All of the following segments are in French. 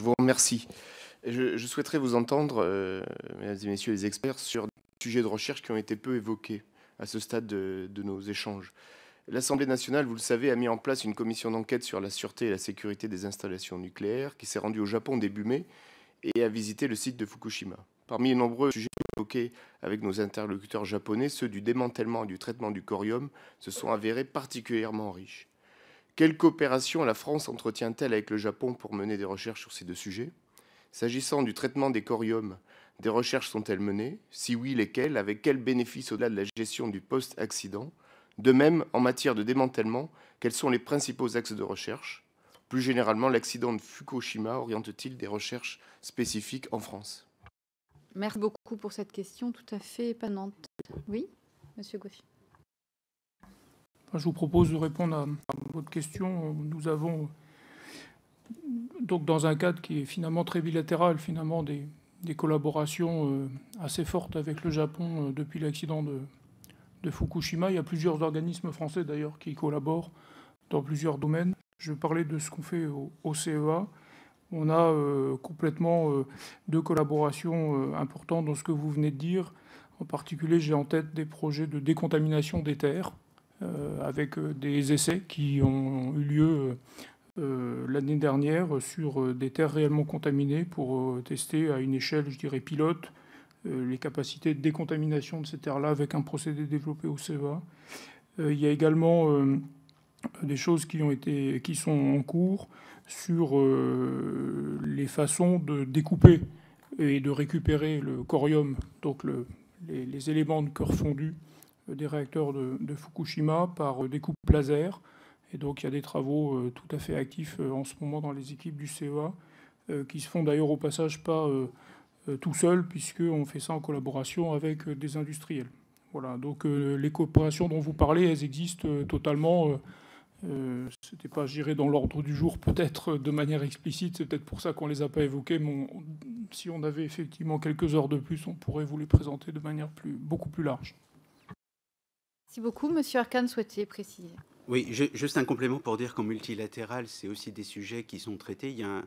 Je vous remercie. Je, souhaiterais vous entendre, euh, mesdames et messieurs les experts, sur des sujets de recherche qui ont été peu évoqués à ce stade de, de nos échanges. L'Assemblée nationale, vous le savez, a mis en place une commission d'enquête sur la sûreté et la sécurité des installations nucléaires qui s'est rendue au Japon début mai et a visité le site de Fukushima. Parmi les nombreux sujets évoqués avec nos interlocuteurs japonais, ceux du démantèlement et du traitement du corium se sont avérés particulièrement riches. Quelle coopération la France entretient-elle avec le Japon pour mener des recherches sur ces deux sujets S'agissant du traitement des coriums, des recherches sont-elles menées Si oui, lesquelles Avec quel bénéfice au-delà de la gestion du post-accident De même, en matière de démantèlement, quels sont les principaux axes de recherche Plus généralement, l'accident de Fukushima oriente-t-il des recherches spécifiques en France Merci beaucoup pour cette question tout à fait épanante. Oui, Monsieur Gauthier je vous propose de répondre à votre question. Nous avons, euh, donc dans un cadre qui est finalement très bilatéral, finalement des, collaborations euh, assez fortes avec le Japon euh, depuis l'accident de, Fukushima. Il y a plusieurs organismes français d'ailleurs qui collaborent dans plusieurs domaines. Je parlais de ce qu'on fait au, CEA. On a complètement deux collaborations importantes dans ce que vous venez de dire. En particulier, j'ai en tête des projets de décontamination des terres euh, avec euh, des essais qui ont eu lieu euh, l'année dernière sur des terres réellement contaminées pour tester à une échelle, je dirais, pilote, les capacités de décontamination de ces terres-là avec un procédé développé au CEVA. il y a également des choses qui, ont été, qui sont en cours sur les façons de découper et de récupérer le corium, donc les, éléments de cœur fondu des réacteurs de, Fukushima par euh, des coupes laser. Et donc il y a des travaux euh, tout à fait actifs euh, en ce moment dans les équipes du CEA, qui se font d'ailleurs au passage pas tout seul, puisqu'on fait ça en collaboration avec des industriels. Voilà, donc les coopérations dont vous parlez, elles existent totalement. Euh, c'était pas géré dans l'ordre du jour, peut-être de manière explicite. C'est peut-être pour ça qu'on les a pas évoquées. Mais si on avait effectivement quelques heures de plus, on pourrait vous les présenter de manière plus, beaucoup plus large. Merci beaucoup. Monsieur Arkan souhaitait préciser. Oui, juste un complément pour dire qu'en multilatéral, c'est aussi des sujets qui sont traités. Il y a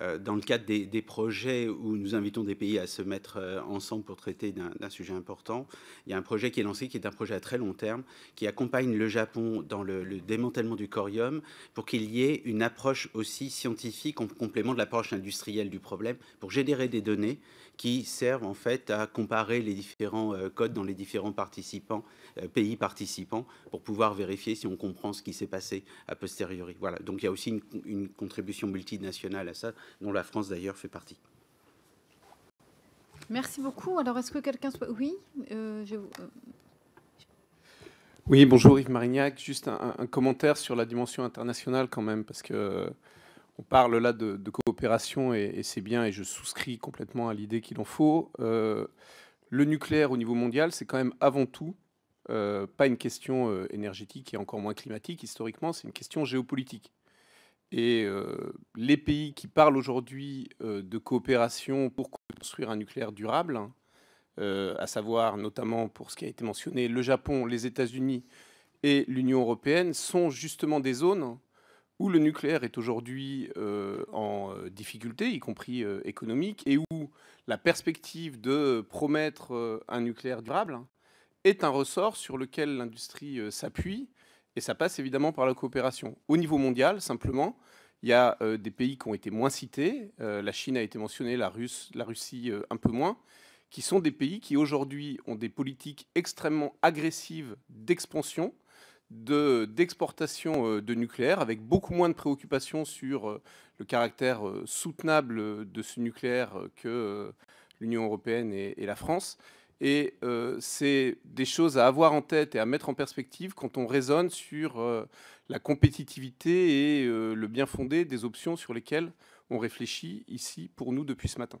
euh, dans le cadre des, projets où nous invitons des pays à se mettre euh, ensemble pour traiter d'un sujet important, il y a un projet qui est lancé, qui est un projet à très long terme, qui accompagne le Japon dans le, démantèlement du corium pour qu'il y ait une approche aussi scientifique en complément de l'approche industrielle du problème pour générer des données qui servent en fait à comparer les différents euh, codes dans les différents pays participants pour pouvoir vérifier si on comprend ce qui s'est passé a posteriori. Voilà. Donc il y a aussi une contribution multinationale à ça dont la France d'ailleurs fait partie. Merci beaucoup. Alors, est-ce que quelqu'un soit... Oui, euh, euh, Oui, bonjour Yves Marignac. Juste un, commentaire sur la dimension internationale quand même, parce que euh, on parle là de, coopération et, c'est bien, et je souscris complètement à l'idée qu'il en faut. le nucléaire au niveau mondial, c'est quand même avant tout pas une question énergétique et encore moins climatique. Historiquement, c'est une question géopolitique. Et euh, les pays qui parlent aujourd'hui euh, de coopération pour construire un nucléaire durable, hein, euh, à savoir notamment pour ce qui a été mentionné, le Japon, les États-Unis et l'Union européenne, sont justement des zones où le nucléaire est aujourd'hui en difficulté, y compris économique, et où la perspective de promettre un nucléaire durable est un ressort sur lequel l'industrie s'appuie et ça passe évidemment par la coopération. Au niveau mondial, simplement, il y a euh, des pays qui ont été moins cités. Euh, la Chine a été mentionnée, la, Russie euh, un peu moins, qui sont des pays qui aujourd'hui ont des politiques extrêmement agressives d'expansion, d'exportation de nucléaire, avec beaucoup moins de préoccupations sur le caractère soutenable de ce nucléaire que l'Union européenne et la France. Et euh, c'est des choses à avoir en tête et à mettre en perspective quand on raisonne sur euh, la compétitivité et euh, le bien fondé des options sur lesquelles on réfléchit ici pour nous depuis ce matin.